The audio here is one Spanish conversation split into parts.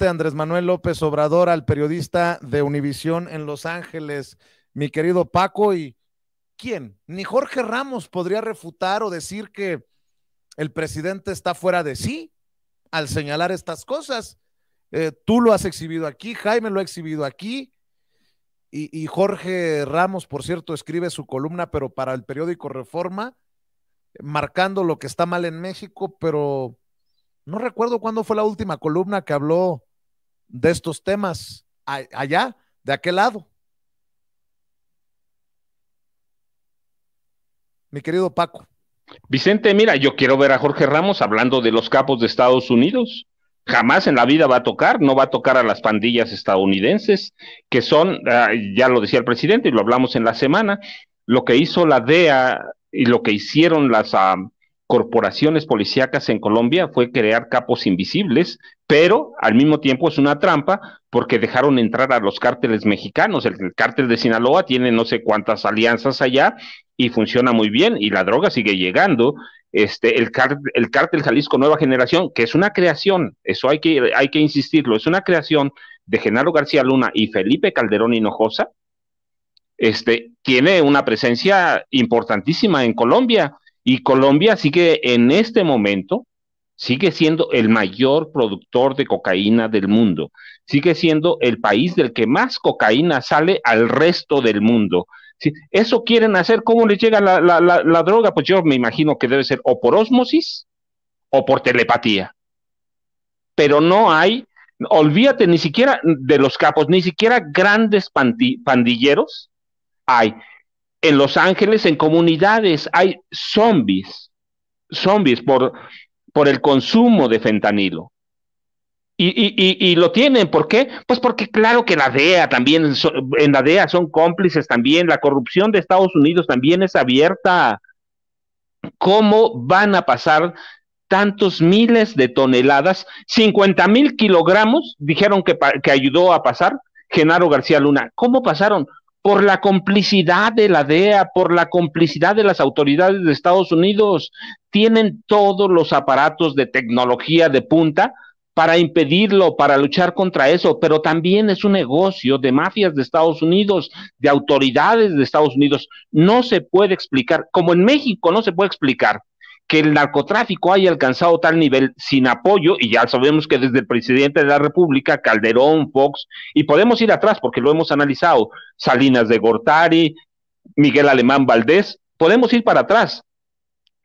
Andrés Manuel López Obrador al periodista de Univisión en Los Ángeles, mi querido Paco, y ¿quién? Ni Jorge Ramos podría refutar o decir que el presidente está fuera de sí al señalar estas cosas. Eh, tú lo has exhibido aquí, Jaime lo ha exhibido aquí, y, Jorge Ramos, por cierto, escribe su columna, pero para el periódico Reforma, marcando lo que está mal en México, pero no recuerdo cuándo fue la última columna que habló de estos temas allá, de aquel lado. Mi querido Paco. Vicente, mira, yo quiero ver a Jorge Ramos hablando de los capos de Estados Unidos. Jamás en la vida va a tocar, no va a tocar a las pandillas estadounidenses, que son, ah, ya lo decía el presidente y lo hablamos en la semana, lo que hizo la DEA y lo que hicieron las ah, corporaciones policíacas en Colombia fue crear capos invisibles, pero al mismo tiempo es una trampa porque dejaron entrar a los cárteles mexicanos. El, cártel de Sinaloa tiene no sé cuántas alianzas allá y funciona muy bien y la droga sigue llegando. Este, el, cártel, Jalisco Nueva Generación, que es una creación, eso hay que, hay que insistirlo, es una creación de Genaro García Luna y Felipe Calderón Hinojosa, este, tiene una presencia importantísima en Colombia y Colombia sigue en este momento, sigue siendo el mayor productor de cocaína del mundo, sigue siendo el país del que más cocaína sale al resto del mundo. eso quieren hacer, ¿cómo les llega la, la droga? Pues yo me imagino que debe ser o por ósmosis o por telepatía. Pero no hay, olvídate ni siquiera de los capos, ni siquiera grandes pandilleros hay en Los Ángeles, en comunidades, hay zombies, zombies por, por el consumo de fentanilo. Y, lo tienen, ¿por qué? Pues porque claro que la DEA también, en la DEA son cómplices también, la corrupción de Estados Unidos también es abierta. ¿Cómo van a pasar tantos miles de toneladas, 50 mil kilogramos, dijeron que, que ayudó a pasar Genaro García Luna? ¿Cómo pasaron? por la complicidad de la DEA, por la complicidad de las autoridades de Estados Unidos. Tienen todos los aparatos de tecnología de punta para impedirlo, para luchar contra eso, pero también es un negocio de mafias de Estados Unidos, de autoridades de Estados Unidos. No se puede explicar, como en México no se puede explicar que el narcotráfico haya alcanzado tal nivel sin apoyo, y ya sabemos que desde el presidente de la República, Calderón, Fox, y podemos ir atrás porque lo hemos analizado, Salinas de Gortari, Miguel Alemán Valdés, podemos ir para atrás.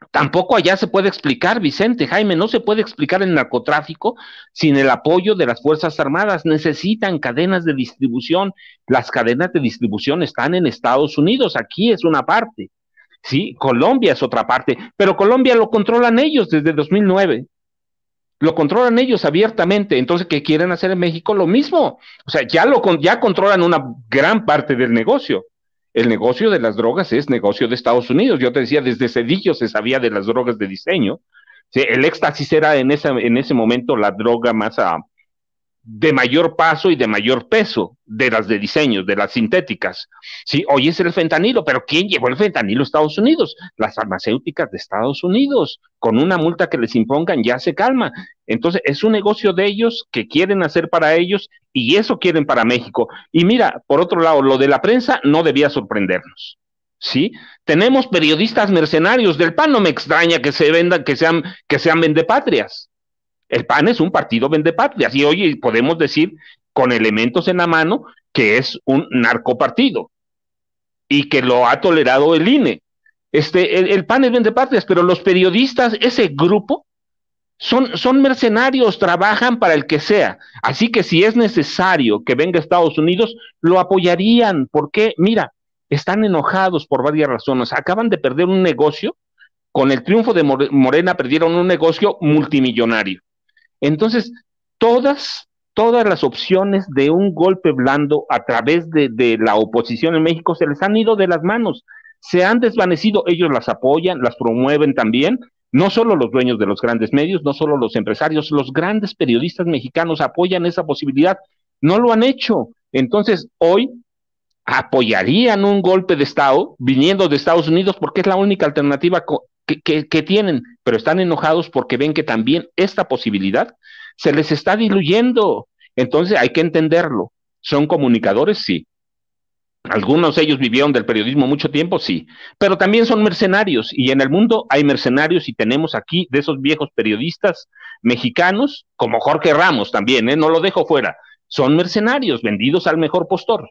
Tampoco allá se puede explicar, Vicente, Jaime, no se puede explicar el narcotráfico sin el apoyo de las Fuerzas Armadas. Necesitan cadenas de distribución. Las cadenas de distribución están en Estados Unidos, aquí es una parte. Sí, Colombia es otra parte, pero Colombia lo controlan ellos desde 2009. Lo controlan ellos abiertamente. Entonces, ¿qué quieren hacer en México? Lo mismo. O sea, ya, lo, ya controlan una gran parte del negocio. El negocio de las drogas es negocio de Estados Unidos. Yo te decía, desde Cedillo se sabía de las drogas de diseño. el éxtasis era en, esa, en ese momento la droga más, de mayor paso y de mayor peso de las de diseños, de las sintéticas. Sí, hoy es el fentanilo, pero ¿quién llevó el fentanilo a Estados Unidos? Las farmacéuticas de Estados Unidos. Con una multa que les impongan ya se calma. Entonces, es un negocio de ellos que quieren hacer para ellos y eso quieren para México. Y mira, por otro lado, lo de la prensa no debía sorprendernos. ¿sí? Tenemos periodistas mercenarios del PAN, no me extraña que se vendan, que sean, que sean vendepatrias, el PAN es un partido vendepatrias y hoy podemos decir con elementos en la mano que es un narcopartido y que lo ha tolerado el INE. Este, el, PAN es vendepatrias, pero los periodistas, ese grupo, son, son, mercenarios, trabajan para el que sea. Así que si es necesario que venga Estados Unidos, lo apoyarían. porque, Mira, están enojados por varias razones. Acaban de perder un negocio. Con el triunfo de Morena perdieron un negocio multimillonario. Entonces, todas, todas las opciones de un golpe blando a través de, de la oposición en México se les han ido de las manos, se han desvanecido, ellos las apoyan, las promueven también, no solo los dueños de los grandes medios, no solo los empresarios, los grandes periodistas mexicanos apoyan esa posibilidad, no lo han hecho. Entonces, hoy apoyarían un golpe de Estado viniendo de Estados Unidos porque es la única alternativa que, tienen, pero están enojados porque ven que también esta posibilidad se les está diluyendo. Entonces hay que entenderlo. ¿Son comunicadores? Sí. Algunos de ellos vivieron del periodismo mucho tiempo, sí, pero también son mercenarios y en el mundo hay mercenarios y tenemos aquí de esos viejos periodistas mexicanos, como Jorge Ramos también, ¿eh? no lo dejo fuera, son mercenarios vendidos al mejor postor.